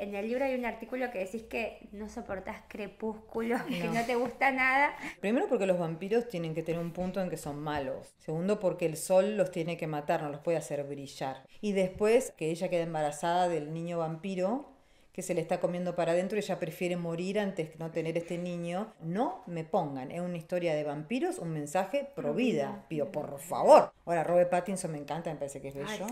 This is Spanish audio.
en el libro hay un artículo que decís que no soportás crepúsculos, que no te gusta nada. Primero porque los vampiros tienen que tener un punto en que son malos. Segundo porque el sol los tiene que matar, no los puede hacer brillar. Y después que ella queda embarazada del niño vampiro que se le está comiendo para adentro y ella prefiere morir antes que no tener este niño. No me pongan, es una historia de vampiros, un mensaje pro vida. Pido, por favor. Ahora, Robert Pattinson me encanta, me parece que es bello.